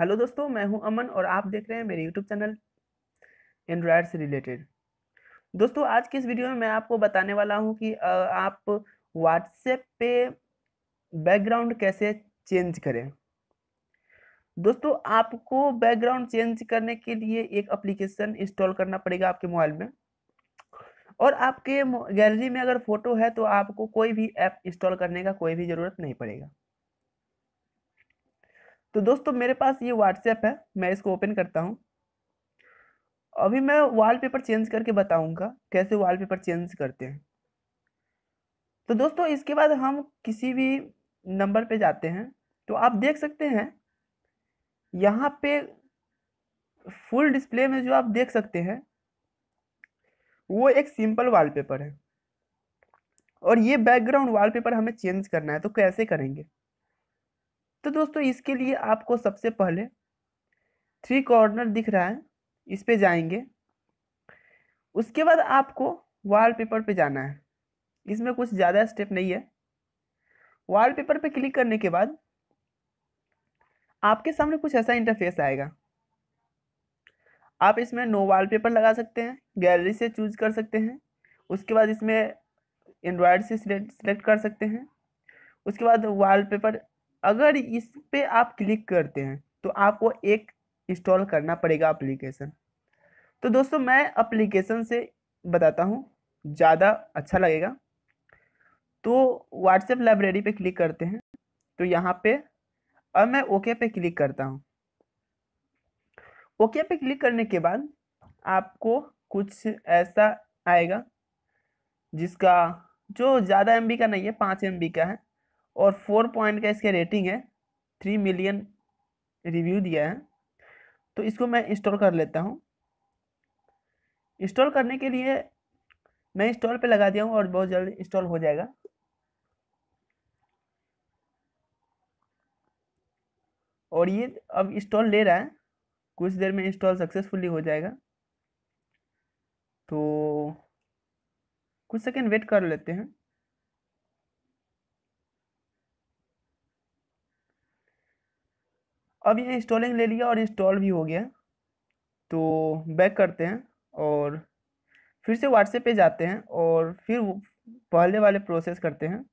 hello दोस्तों मैं हूं अमन और आप देख रहे हैं मेरे यूट्यूब चैनल एंड्रॉयड से रिलेटेड दोस्तों आज की इस वीडियो में मैं आपको बताने वाला हूं कि आप व्हाट्सएप पे बैकग्राउंड कैसे चेंज करें दोस्तों आपको बैकग्राउंड चेंज करने के लिए एक एप्लीकेशन इंस्टॉल करना पड़ेगा आपके मोबाइल में और आपके गैलरी में अगर फोटो है तो आपको कोई भी ऐप इंस्टॉल करने का कोई भी ज़रूरत नहीं पड़ेगा तो दोस्तों मेरे पास ये व्हाट्सएप है मैं इसको ओपन करता हूँ अभी मैं वॉलपेपर चेंज करके बताऊंगा कैसे वॉलपेपर चेंज करते हैं तो दोस्तों इसके बाद हम किसी भी नंबर पे जाते हैं तो आप देख सकते हैं यहाँ पे फुल डिस्प्ले में जो आप देख सकते हैं वो एक सिंपल वॉलपेपर है और ये बैकग्राउंड वॉलपेपर हमें चेंज करना है तो कैसे करेंगे तो दोस्तों इसके लिए आपको सबसे पहले थ्री कॉर्नर दिख रहा है इस पर जाएंगे उसके बाद आपको वॉलपेपर पे जाना है इसमें कुछ ज़्यादा स्टेप नहीं है वॉलपेपर पे क्लिक करने के बाद आपके सामने कुछ ऐसा इंटरफेस आएगा आप इसमें नो वॉलपेपर लगा सकते हैं गैलरी से चूज कर सकते हैं उसके बाद इसमें एंड्रॉयड से सिलेक्ट कर सकते हैं उसके बाद वॉलपेपर अगर इस पर आप क्लिक करते हैं तो आपको एक इंस्टॉल करना पड़ेगा अप्लीकेशन तो दोस्तों मैं अप्लीकेशन से बताता हूँ ज़्यादा अच्छा लगेगा तो व्हाट्सएप लाइब्रेरी पे क्लिक करते हैं तो यहाँ पे अब मैं ओके पे क्लिक करता हूँ ओके पे क्लिक करने के बाद आपको कुछ ऐसा आएगा जिसका जो ज़्यादा एम का नहीं है पाँच एम का है और फोर पॉइंट का इसका रेटिंग है थ्री मिलियन रिव्यू दिया है तो इसको मैं इंस्टॉल कर लेता हूँ इंस्टॉल करने के लिए मैं इंस्टॉल पे लगा दिया हूँ और बहुत जल्द इंस्टॉल हो जाएगा और ये अब इंस्टॉल ले रहा है कुछ देर में इंस्टॉल सक्सेसफुली हो जाएगा तो कुछ सेकेंड वेट कर लेते हैं अब ये इंस्टॉलिंग ले लिया और इंस्टॉल भी हो गया तो बैक करते हैं और फिर से व्हाट्सएप पे जाते हैं और फिर पहले वाले प्रोसेस करते हैं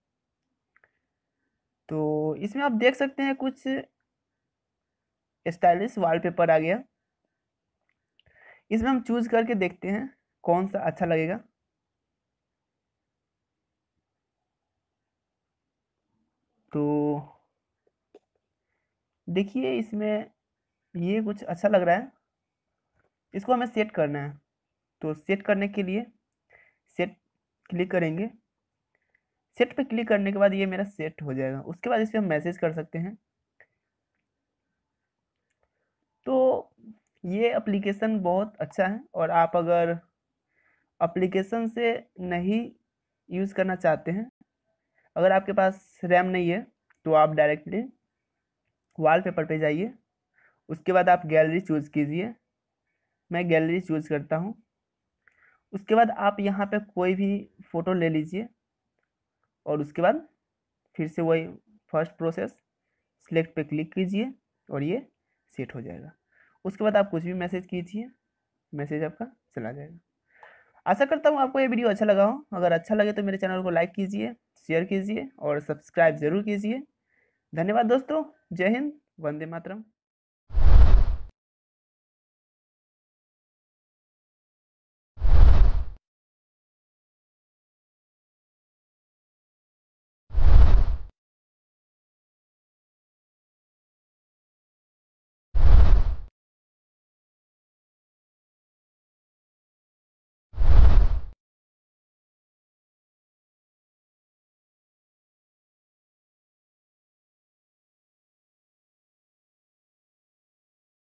तो इसमें आप देख सकते हैं कुछ स्टाइलिश वॉलपेपर आ गया इसमें हम चूज करके देखते हैं कौन सा अच्छा लगेगा तो देखिए इसमें ये कुछ अच्छा लग रहा है इसको हमें सेट करना है तो सेट करने के लिए सेट क्लिक करेंगे सेट पे क्लिक करने के बाद ये मेरा सेट हो जाएगा उसके बाद इसमें हम मैसेज कर सकते हैं तो ये एप्लीकेशन बहुत अच्छा है और आप अगर एप्लीकेशन से नहीं यूज़ करना चाहते हैं अगर आपके पास रैम नहीं है तो आप डायरेक्टली वॉलपेपर पे जाइए उसके बाद आप गैलरी चूज़ कीजिए मैं गैलरी चूज़ करता हूँ उसके बाद आप यहाँ पे कोई भी फ़ोटो ले लीजिए और उसके बाद फिर से वही फर्स्ट प्रोसेस सिलेक्ट पे क्लिक कीजिए और ये सेट हो जाएगा उसके बाद आप कुछ भी मैसेज कीजिए मैसेज आपका चला जाएगा आशा करता हूँ आपको ये वीडियो अच्छा लगा हो अगर अच्छा लगे तो मेरे चैनल को लाइक कीजिए शेयर कीजिए और सब्सक्राइब ज़रूर कीजिए धन्यवाद दोस्तों जय हिंद वंदे मातरम